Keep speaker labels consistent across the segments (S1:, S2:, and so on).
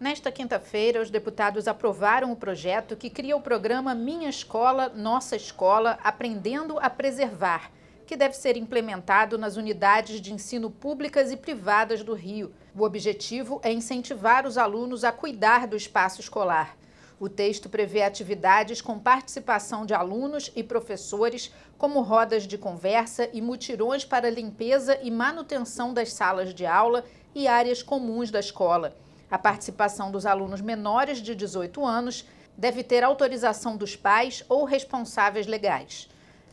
S1: Nesta quinta-feira, os deputados aprovaram o projeto que cria o programa Minha Escola, Nossa Escola, Aprendendo a Preservar, que deve ser implementado nas unidades de ensino públicas e privadas do Rio. O objetivo é incentivar os alunos a cuidar do espaço escolar. O texto prevê atividades com participação de alunos e professores, como rodas de conversa e mutirões para limpeza e manutenção das salas de aula e áreas comuns da escola. A participação dos alunos menores de 18 anos deve ter autorização dos pais ou responsáveis legais.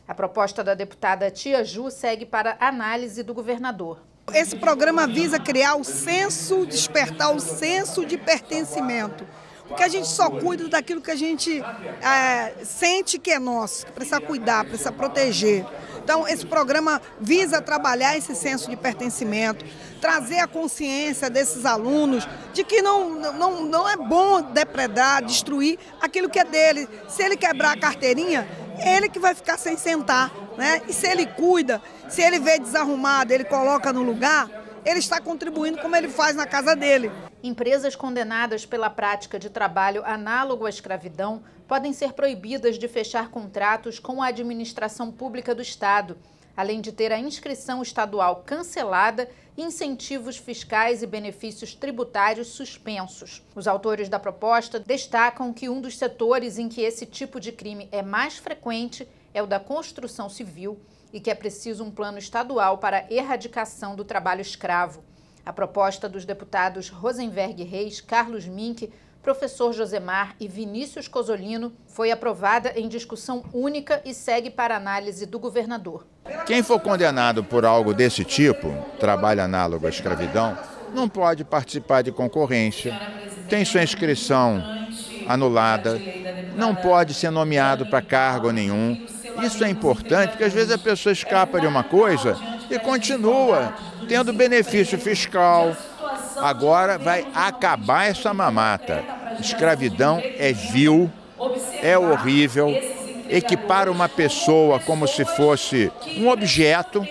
S1: A proposta da deputada Tia Ju segue para análise do governador. Esse programa visa criar o senso, despertar o senso de pertencimento. Porque a gente só cuida daquilo que a gente é, sente que é nosso, que precisa cuidar, precisa proteger. Então, esse programa visa trabalhar esse senso de pertencimento, trazer a consciência desses alunos de que não, não, não é bom depredar, destruir aquilo que é dele. Se ele quebrar a carteirinha, é ele que vai ficar sem sentar. Né? E se ele cuida, se ele vê desarrumado, ele coloca no lugar, ele está contribuindo como ele faz na casa dele. Empresas condenadas pela prática de trabalho análogo à escravidão podem ser proibidas de fechar contratos com a administração pública do Estado, além de ter a inscrição estadual cancelada e incentivos fiscais e benefícios tributários suspensos. Os autores da proposta destacam que um dos setores em que esse tipo de crime é mais frequente é o da construção civil e que é preciso um plano estadual para a erradicação do trabalho escravo. A proposta dos deputados Rosenberg Reis, Carlos Mink, professor Josemar e Vinícius Cosolino foi aprovada em discussão única e segue para análise do governador.
S2: Quem for condenado por algo desse tipo, trabalho análogo à escravidão, não pode participar de concorrência, tem sua inscrição anulada, não pode ser nomeado para cargo nenhum. Isso é importante, porque às vezes a pessoa escapa de uma coisa e continua tendo benefício fiscal. Agora vai acabar essa mamata. Escravidão é vil, é horrível, equipara uma pessoa como se fosse um objeto.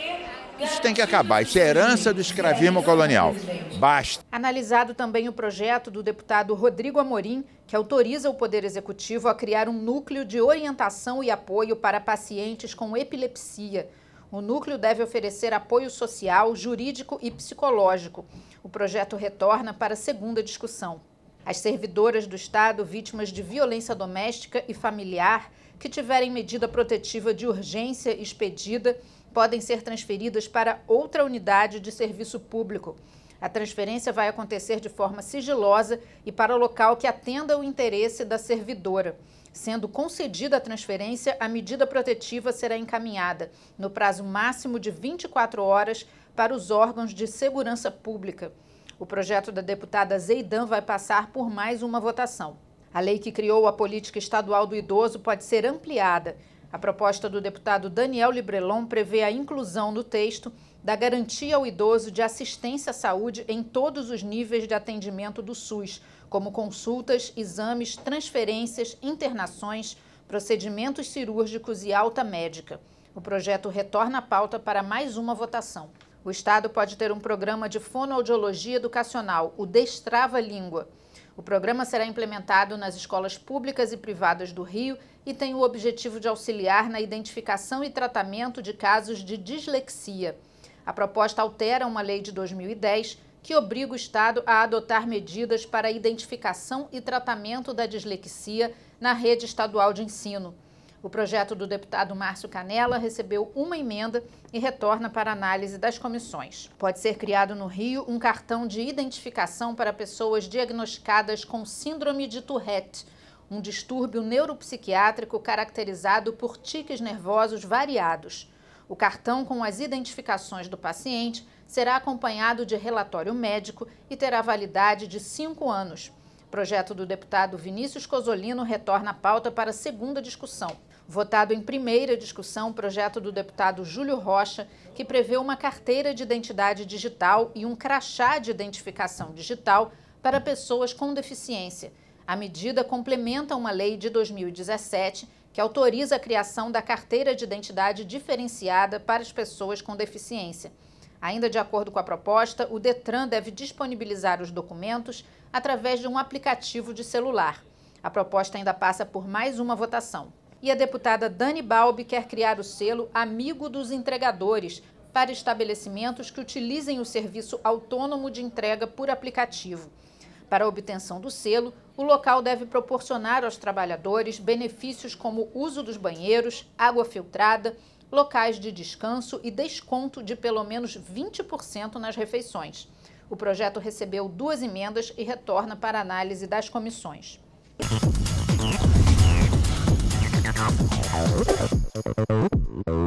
S2: Isso tem que acabar. Isso é herança do escravismo colonial. Basta.
S1: Analisado também o projeto do deputado Rodrigo Amorim, que autoriza o Poder Executivo a criar um núcleo de orientação e apoio para pacientes com epilepsia. O núcleo deve oferecer apoio social, jurídico e psicológico. O projeto retorna para segunda discussão. As servidoras do Estado vítimas de violência doméstica e familiar que tiverem medida protetiva de urgência expedida podem ser transferidas para outra unidade de serviço público. A transferência vai acontecer de forma sigilosa e para o local que atenda o interesse da servidora. Sendo concedida a transferência, a medida protetiva será encaminhada, no prazo máximo de 24 horas, para os órgãos de segurança pública. O projeto da deputada Zeidan vai passar por mais uma votação. A lei que criou a política estadual do idoso pode ser ampliada. A proposta do deputado Daniel Librelon prevê a inclusão no texto da garantia ao idoso de assistência à saúde em todos os níveis de atendimento do SUS, como consultas, exames, transferências, internações, procedimentos cirúrgicos e alta médica. O projeto retorna à pauta para mais uma votação. O Estado pode ter um programa de fonoaudiologia educacional, o Destrava Língua. O programa será implementado nas escolas públicas e privadas do Rio e tem o objetivo de auxiliar na identificação e tratamento de casos de dislexia. A proposta altera uma lei de 2010 que obriga o Estado a adotar medidas para a identificação e tratamento da dislexia na rede estadual de ensino. O projeto do deputado Márcio Canella recebeu uma emenda e retorna para análise das comissões. Pode ser criado no Rio um cartão de identificação para pessoas diagnosticadas com síndrome de Tourette, um distúrbio neuropsiquiátrico caracterizado por tiques nervosos variados. O cartão com as identificações do paciente será acompanhado de relatório médico e terá validade de cinco anos. O projeto do deputado Vinícius Cosolino retorna à pauta para segunda discussão. Votado em primeira discussão o projeto do deputado Júlio Rocha, que prevê uma carteira de identidade digital e um crachá de identificação digital para pessoas com deficiência. A medida complementa uma lei de 2017 que autoriza a criação da carteira de identidade diferenciada para as pessoas com deficiência. Ainda de acordo com a proposta, o Detran deve disponibilizar os documentos através de um aplicativo de celular. A proposta ainda passa por mais uma votação. E a deputada Dani Balbi quer criar o selo Amigo dos Entregadores para estabelecimentos que utilizem o serviço autônomo de entrega por aplicativo. Para a obtenção do selo, o local deve proporcionar aos trabalhadores benefícios como uso dos banheiros, água filtrada, locais de descanso e desconto de pelo menos 20% nas refeições. O projeto recebeu duas emendas e retorna para análise das comissões.